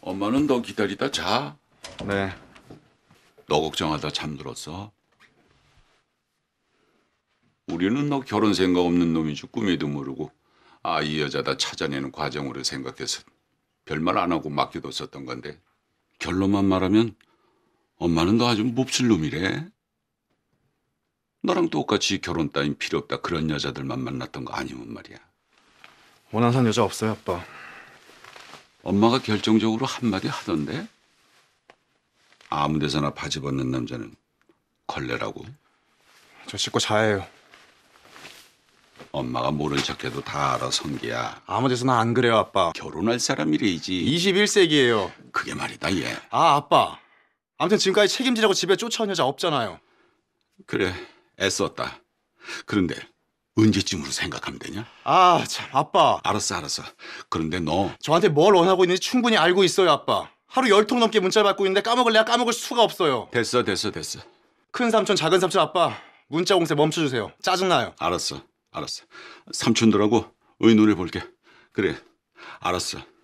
엄마는 너 기다리다 자. 네. 너 걱정하다 잠들었어. 우리는 너 결혼 생각 없는 놈이지 꿈에도 모르고 아 이 여자다 찾아내는 과정으로 생각해서 별말 안 하고 맡겨뒀었던 건데 결론만 말하면 엄마는 너 아주 몹쓸 놈이래. 너랑 똑같이 결혼 따윈 필요 없다 그런 여자들만 만났던 거 아니면 말이야. 원한 산 여자 없어요 아빠. 엄마가 결정적으로 한마디 하던데 아무 데서나 바지 벗는 남자는 걸레라고 저 씻고 자예요. 엄마가 모른 척해도 다 알아 성기야 아무 데서나 안 그래요, 아빠. 결혼할 사람이래이지 21세기예요. 그게 말이다 얘 아, 아빠. 아무튼 지금까지 책임지라고 집에 쫓아온 여자 없잖아요. 그래 애썼다 그런데 언제쯤으로 생각하면 되냐? 아, 참 아빠. 알았어, 알았어. 그런데 너 저한테 뭘 원하고 있는지 충분히 알고 있어요, 아빠. 하루 열 통 넘게 문자 받고 있는데 까먹을래야 까먹을 수가 없어요. 됐어, 됐어, 됐어. 큰 삼촌, 작은 삼촌 아빠. 문자 공세 멈춰 주세요. 짜증나요. 알았어. 알았어. 삼촌들하고 의논해 볼게. 그래. 알았어.